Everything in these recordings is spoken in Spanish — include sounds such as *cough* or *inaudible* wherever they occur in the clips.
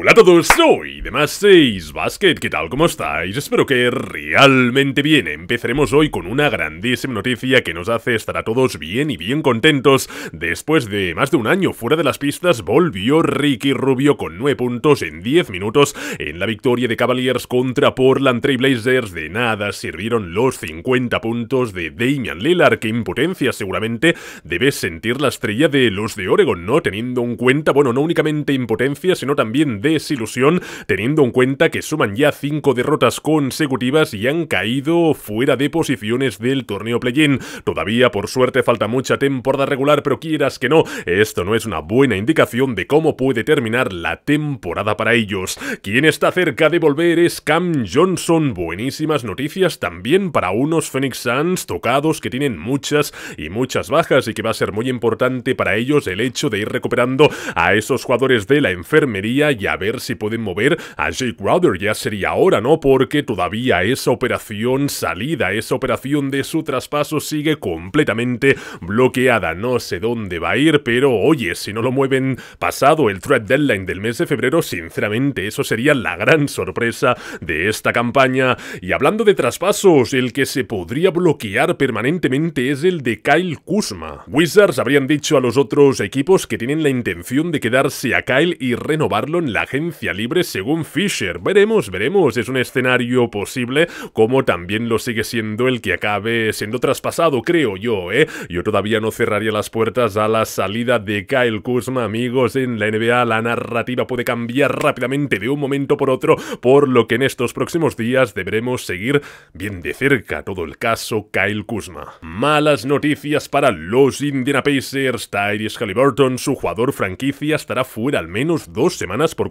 Hola a todos, soy más 6 Basket, ¿qué tal? ¿Cómo estáis? Espero que realmente bien. Empezaremos hoy con una grandísima noticia que nos hace estar a todos bien y bien contentos. Después de más de un año fuera de las pistas, volvió Ricky Rubio con 9 puntos en 10 minutos en la victoria de Cavaliers contra Portland Trailblazers. De nada sirvieron los 50 puntos de Damian Lillard, que impotencia seguramente debes sentir la estrella de los de Oregon, ¿no? Teniendo en cuenta, bueno, no únicamente impotencia, sino también de desilusión, teniendo en cuenta que suman ya cinco derrotas consecutivas y han caído fuera de posiciones del torneo play-in. Todavía, por suerte, falta mucha temporada regular, pero quieras que no, esto no es una buena indicación de cómo puede terminar la temporada para ellos. Quien está cerca de volver es Cam Johnson. Buenísimas noticias también para unos Phoenix Suns tocados que tienen muchas y muchas bajas y que va a ser muy importante para ellos el hecho de ir recuperando a esos jugadores de la enfermería y a ver si pueden mover a Jake Crowder. Ya sería ahora, ¿no? Porque todavía esa operación salida, esa operación de su traspaso sigue completamente bloqueada. No sé dónde va a ir, pero oye, si no lo mueven pasado el Threat deadline del mes de febrero, sinceramente eso sería la gran sorpresa de esta campaña. Y hablando de traspasos, el que se podría bloquear permanentemente es el de Kyle Kuzma. Wizards habrían dicho a los otros equipos que tienen la intención de quedarse a Kyle y renovarlo en la agencia libre según Fisher. Veremos, veremos, es un escenario posible, como también lo sigue siendo el que acabe siendo traspasado, creo yo, ¿eh? Yo todavía no cerraría las puertas a la salida de Kyle Kuzma, amigos, en la NBA la narrativa puede cambiar rápidamente de un momento por otro, por lo que en estos próximos días deberemos seguir bien de cerca todo el caso Kyle Kuzma. Malas noticias para los Indiana Pacers, Tyrese Halliburton, su jugador franquicia, estará fuera al menos dos semanas por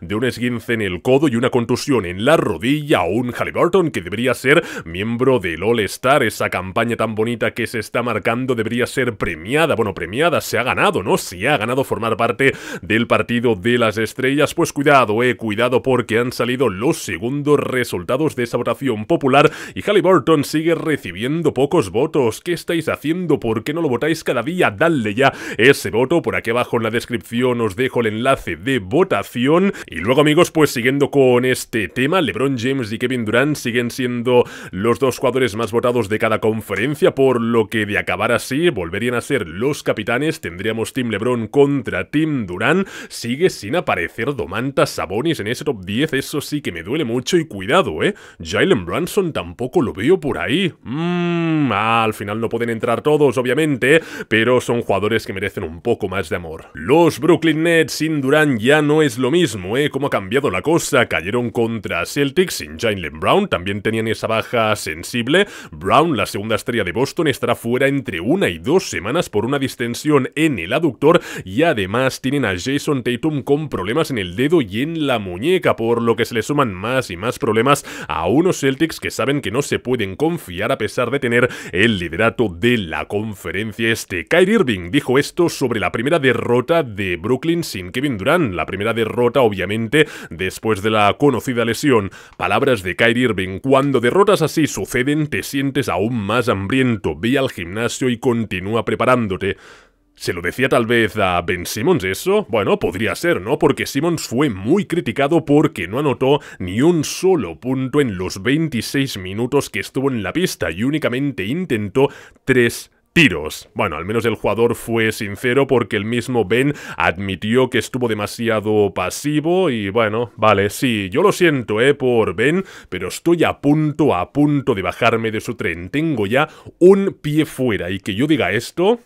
de un esguince en el codo y una contusión en la rodilla a un Halliburton que debería ser miembro del All-Star, esa campaña tan bonita que se está marcando debería ser premiada, bueno, premiada, se ha ganado, ¿no? Se ha ganado formar parte del partido de las estrellas, pues cuidado, eh, cuidado porque han salido los segundos resultados de esa votación popular y Halliburton sigue recibiendo pocos votos. ¿Qué estáis haciendo? ¿Por qué no lo votáis cada día? Dale ya ese voto, por aquí abajo en la descripción os dejo el enlace de votación y luego, amigos, pues siguiendo con este tema, LeBron James y Kevin Durant siguen siendo los dos jugadores más votados de cada conferencia, por lo que de acabar así, volverían a ser los capitanes. Tendríamos Team LeBron contra Team Durant. Sigue sin aparecer Domantas Sabonis en ese top 10, eso sí que me duele mucho y cuidado, ¿eh? Jalen Branson tampoco lo veo por ahí. Mmm, al final no pueden entrar todos, obviamente, pero son jugadores que merecen un poco más de amor. Los Brooklyn Nets sin Durant ya no es lo mismo, ¿eh? Cómo ha cambiado la cosa. Cayeron contra Celtics sin Jalen Brown. También tenían esa baja sensible. Brown, la segunda estrella de Boston, estará fuera entre una y dos semanas por una distensión en el aductor. Y además tienen a Jason Tatum con problemas en el dedo y en la muñeca, por lo que se le suman más y más problemas a unos Celtics que saben que no se pueden confiar a pesar de tener el liderato de la conferencia este. Kyrie Irving dijo esto sobre la primera derrota de Brooklyn sin Kevin Durant, la primera derrota obviamente, después de la conocida lesión. Palabras de Kyrie Irving, cuando derrotas así suceden, te sientes aún más hambriento, ve al gimnasio y continúa preparándote. ¿Se lo decía tal vez a Ben Simmons eso? Bueno, podría ser, ¿no? Porque Simmons fue muy criticado porque no anotó ni un solo punto en los 26 minutos que estuvo en la pista y únicamente intentó tres bueno, al menos el jugador fue sincero porque el mismo Ben admitió que estuvo demasiado pasivo y bueno, vale, sí, yo lo siento, eh, por Ben, pero estoy a punto, a punto de bajarme de su tren. Tengo ya un pie fuera y que yo diga esto...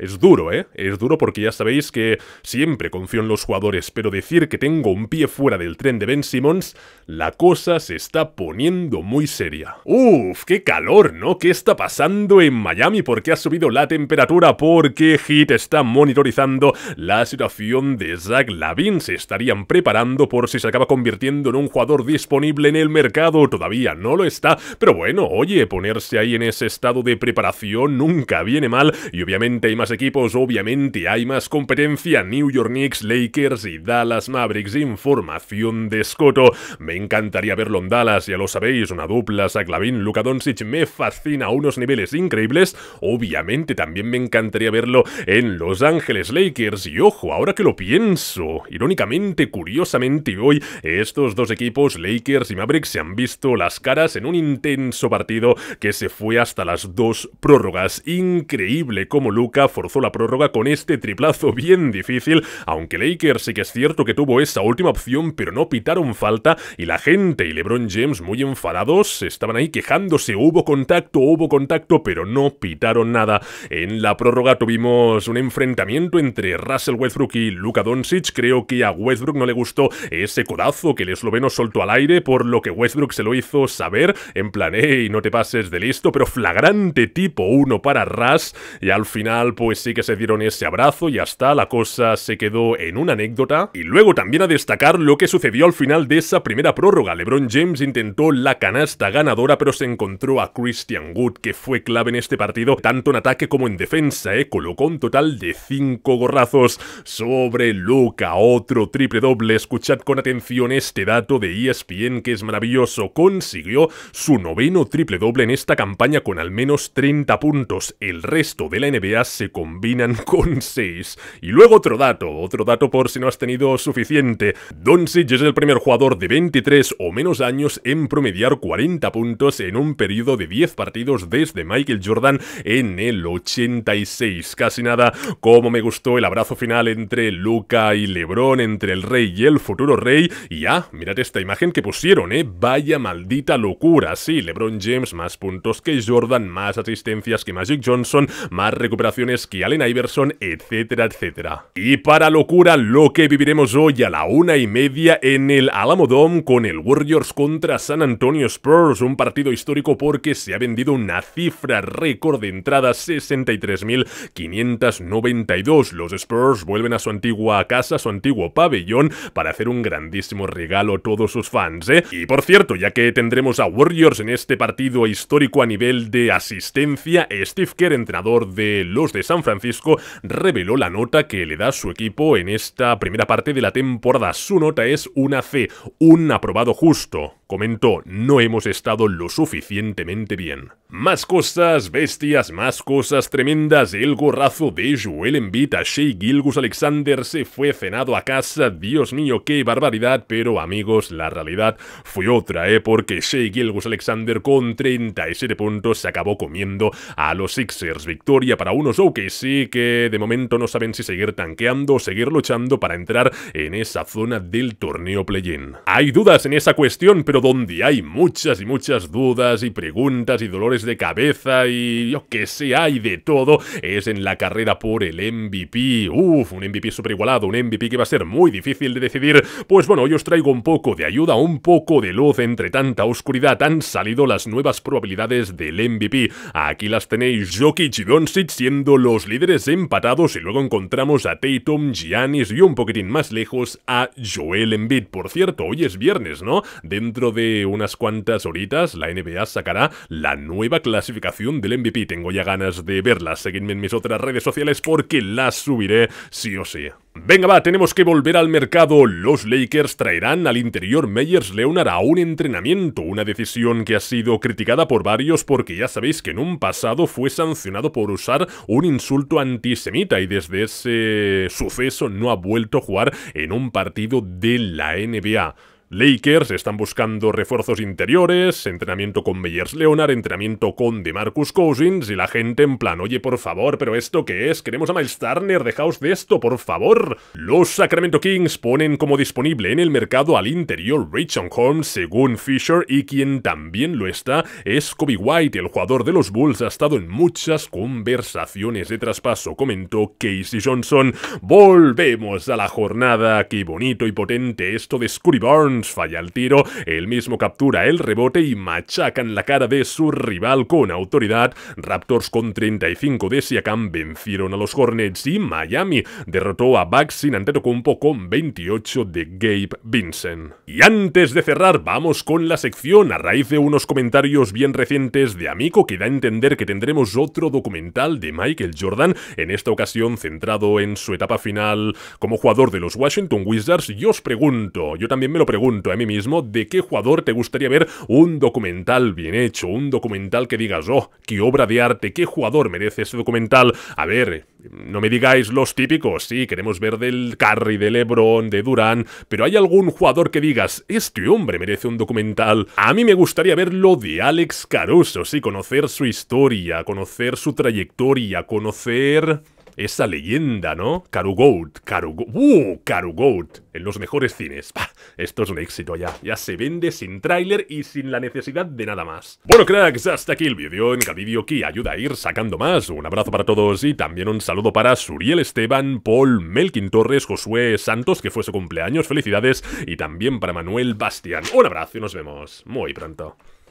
Es duro, ¿eh? Es duro porque ya sabéis que siempre confío en los jugadores, pero decir que tengo un pie fuera del tren de Ben Simmons, la cosa se está poniendo muy seria. Uf, qué calor, ¿no? ¿Qué está pasando en Miami? ¿Por qué ha subido la temperatura? Porque Heat está monitorizando la situación de Zach Lavin. Se estarían preparando por si se acaba convirtiendo en un jugador disponible en el mercado. Todavía no lo está, pero bueno, oye, ponerse ahí en ese estado de preparación nunca viene mal y obviamente hay más equipos obviamente hay más competencia, New York Knicks, Lakers y Dallas Mavericks, información de escoto. Me encantaría verlo en Dallas, ya lo sabéis, una dupla, Saclavin, Luka Doncic, me fascina a unos niveles increíbles. Obviamente también me encantaría verlo en Los Ángeles Lakers y ojo, ahora que lo pienso, irónicamente, curiosamente hoy, estos dos equipos, Lakers y Mavericks, se han visto las caras en un intenso partido que se fue hasta las dos prórrogas. Increíble como Luka forzó la prórroga con este triplazo bien difícil, aunque Lakers sí que es cierto que tuvo esa última opción, pero no pitaron falta y la gente y LeBron James muy enfadados estaban ahí quejándose, hubo contacto, hubo contacto, pero no pitaron nada. En la prórroga tuvimos un enfrentamiento entre Russell Westbrook y Luka Doncic, creo que a Westbrook no le gustó ese codazo que el esloveno soltó al aire, por lo que Westbrook se lo hizo saber, en plan, hey, no te pases de listo, pero flagrante tipo 1 para Russ, y al final pues pues sí que se dieron ese abrazo y hasta la cosa se quedó en una anécdota. Y luego también a destacar lo que sucedió al final de esa primera prórroga. LeBron James intentó la canasta ganadora, pero se encontró a Christian Wood, que fue clave en este partido, tanto en ataque como en defensa, ¿eh? Colocó un total de 5 gorrazos sobre Luca, otro triple doble. Escuchad con atención este dato de ESPN que es maravilloso. Consiguió su noveno triple doble en esta campaña con al menos 30 puntos. El resto de la NBA se combinan *laughs* con 6. Y luego otro dato, otro dato por si no has tenido suficiente. Doncic es el primer jugador de 23 o menos años en promediar 40 puntos en un periodo de 10 partidos desde Michael Jordan en el 86. Casi nada, como me gustó el abrazo final entre Luca y LeBron, entre el rey y el futuro rey. Y ah, mirad esta imagen que pusieron, ¿eh? Vaya maldita locura. Sí, LeBron James más puntos que Jordan, más asistencias que Magic Johnson, más recuperaciones que Allen Iverson, etcétera, etcétera. Y para locura, lo que viviremos hoy a la una y media en el Alamodome con el Warriors contra San Antonio Spurs, un partido histórico porque se ha vendido una cifra récord de entradas, 63.592. Los Spurs vuelven a su antigua casa, su antiguo pabellón, para hacer un grandísimo regalo a todos sus fans, ¿eh? Y por cierto, ya que tendremos a Warriors en este partido histórico a nivel de asistencia, Steve Kerr, entrenador de los de San Francisco reveló la nota que le da su equipo en esta primera parte de la temporada. Su nota es una C, un aprobado justo. Comentó, no hemos estado lo suficientemente bien. Más cosas, bestias, más cosas tremendas. El gorrazo de Joel Embiid a Shea Gilgus Alexander se fue cenado a casa. Dios mío, qué barbaridad. Pero amigos, la realidad fue otra, ¿eh? Porque Shea Gilgus Alexander con 37 puntos se acabó comiendo a los Sixers. Victoria para unos o sí, que de momento no saben si seguir tanqueando o seguir luchando para entrar en esa zona del torneo play-in. Hay dudas en esa cuestión, pero donde hay muchas y muchas dudas y preguntas y dolores de cabeza y yo que sé, hay de todo, es en la carrera por el MVP. Uf, un MVP super igualado, un MVP que va a ser muy difícil de decidir. Pues bueno, hoy os traigo un poco de ayuda, un poco de luz entre tanta oscuridad. Han salido las nuevas probabilidades del MVP. Aquí las tenéis Jokic y Doncic siendo los líderes empatados y luego encontramos a Tatum, Giannis y un poquitín más lejos a Joel Embiid. Por cierto, hoy es viernes, ¿no? Dentro de unas cuantas horitas la NBA sacará la nueva clasificación del MVP. Tengo ya ganas de verla. Seguidme en mis otras redes sociales porque las subiré sí o sí. Venga va, tenemos que volver al mercado. Los Lakers traerán al interior Meyers Leonard a un entrenamiento, una decisión que ha sido criticada por varios porque ya sabéis que en un pasado fue sancionado por usar un insulto antisemita y desde ese suceso no ha vuelto a jugar en un partido de la NBA. Lakers están buscando refuerzos interiores, entrenamiento con Meyers Leonard, entrenamiento con DeMarcus Cousins y la gente en plan, oye, por favor, pero ¿esto qué es? Queremos a Miles Turner, dejaos de esto, por favor. Los Sacramento Kings ponen como disponible en el mercado al interior Richard Holmes según Fisher y quien también lo está es Kobe White, el jugador de los Bulls ha estado en muchas conversaciones de traspaso, comentó Casey Johnson. Volvemos a la jornada, qué bonito y potente esto de Scurry Barnes falla el tiro, él mismo captura el rebote y machacan la cara de su rival con autoridad. Raptors con 35 de Siakam vencieron a los Hornets y Miami derrotó a Bucks sin Antetokounmpo con 28 de Gabe Vincent. Y antes de cerrar, vamos con la sección a raíz de unos comentarios bien recientes de Amico que da a entender que tendremos otro documental de Michael Jordan, en esta ocasión centrado en su etapa final como jugador de los Washington Wizards. Y os pregunto, yo también me lo pregunto, a mí mismo de qué jugador te gustaría ver un documental bien hecho, un documental que digas, oh, qué obra de arte, qué jugador merece ese documental. A ver, no me digáis los típicos, sí, queremos ver del Curry, del Lebron, de Durán, pero hay algún jugador que digas, este hombre merece un documental. A mí me gustaría verlo de Alex Caruso, sí, conocer su historia, conocer su trayectoria, conocer... Esa leyenda, ¿no? Karugout. Karugout. ¡uh! Karugout. en los mejores cines. esto es un éxito ya, ya se vende sin tráiler y sin la necesidad de nada más. Bueno, cracks, hasta aquí el vídeo. En cada vídeo que ayuda a ir sacando más. Un abrazo para todos y también un saludo para Suriel Esteban, Paul, Melkin Torres, Josué Santos, que fue su cumpleaños, felicidades, y también para Manuel Bastian. Un abrazo y nos vemos muy pronto.